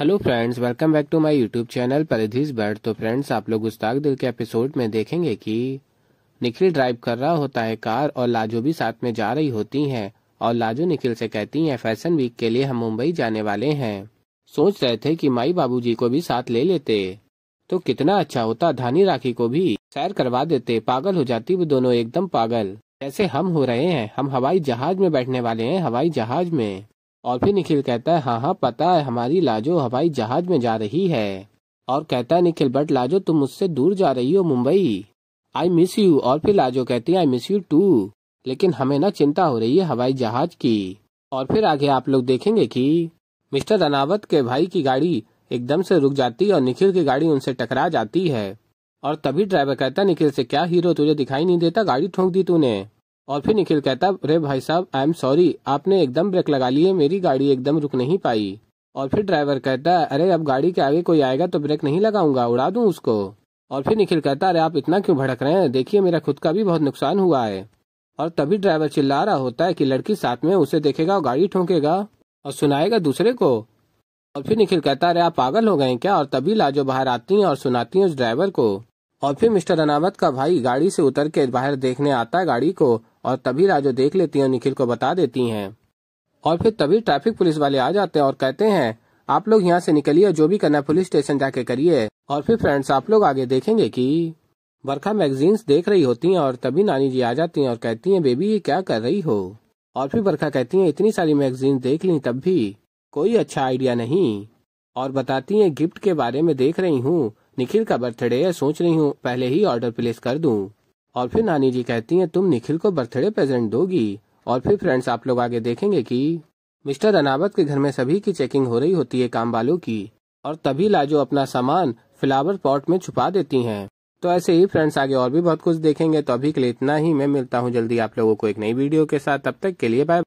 hello friends welcome back to my YouTube channel परिधिज बर्ड तो फ्रेंड्स आप लोग उस्ताक दिल के एपिसोड में देखेंगे कि निखिल ड्राइव कर रहा होता है कार और लाजो भी साथ में जा रही होती हैं और लाजो निखिल से कहती हैं फैशन वीक के लिए हम मुंबई जाने वाले हैं सोच रहे थे कि माई बाबू को भी साथ ले लेते तो कितना अच्छा होता धानी राखी को भी सैर करवा देते पागल हो जाती वो दोनों एकदम पागल जैसे हम हो रहे हैं हम हवाई जहाज में बैठने वाले हैं हवाई जहाज में और फिर निखिल कहता है हाँ हाँ पता है हमारी लाजो हवाई जहाज में जा रही है और कहता है निखिल बट लाजो तुम मुझसे दूर जा रही हो मुंबई आई मिस यू और फिर लाजो कहती है आई मिस यू टू लेकिन हमें ना चिंता हो रही है हवाई जहाज की और फिर आगे आप लोग देखेंगे कि मिस्टर रनावत के भाई की गाड़ी एकदम से रुक जाती है और निखिल की गाड़ी उनसे टकरा जाती है और तभी ड्राइवर कहता निखिल से क्या हीरो तुझे दिखाई नहीं देता गाड़ी ठोंक दी तूने और फिर निखिल कहता अरे भाई साहब आई एम सॉरी आपने एकदम ब्रेक लगा ली है मेरी गाड़ी एकदम रुक नहीं पाई और फिर ड्राइवर कहता है अरे अब गाड़ी के आगे कोई आएगा तो ब्रेक नहीं लगाऊंगा उड़ा दूं उसको और फिर निखिल कहता अरे आप इतना क्यों भड़क रहे हैं देखिए मेरा खुद का भी बहुत नुकसान हुआ है और तभी ड्राइवर चिल्ला रहा होता है कि लड़की साथ में उसे देखेगा और गाड़ी ठोंकेगा और सुनाएगा दूसरे को और फिर निखिल कहता अरे आप पागल हो गए क्या और तभी लाजो बाहर आती है और सुनाती है उस ड्राइवर को और फिर मिस्टर अनामत का भाई गाड़ी से उतर के बाहर देखने आता है गाड़ी को और तभी राजू देख लेती है और निखिल को बता देती हैं और फिर तभी ट्रैफिक पुलिस वाले आ जाते हैं और कहते हैं आप लोग यहाँ से निकलिए और जो भी करना पुलिस स्टेशन जाके करिए और फिर फ्रेंड्स आप लोग आगे देखेंगे कि बरखा मैगजीन्स देख रही होती हैं और तभी नानी जी आ जाती हैं और कहती हैं बेबी ये क्या कर रही हो और फिर बरखा कहती हैं इतनी सारी मैगजीन देख ली तब भी कोई अच्छा आइडिया नहीं और बताती है गिफ्ट के बारे में देख रही हूँ निखिल का बर्थडे है सोच रही हूँ पहले ही ऑर्डर प्लेस कर दू और फिर नानी जी कहती हैं तुम निखिल को बर्थडे प्रेजेंट दोगी और फिर फ्रेंड्स आप लोग आगे देखेंगे कि मिस्टर अनावत के घर में सभी की चेकिंग हो रही होती है काम वालों की और तभी लाजो अपना सामान फ्लावर पॉट में छुपा देती हैं तो ऐसे ही फ्रेंड्स आगे और भी बहुत कुछ देखेंगे तो अभी के लिए इतना ही मैं मिलता हूँ जल्दी आप लोगों को एक नई वीडियो के साथ तब तक के लिए बाय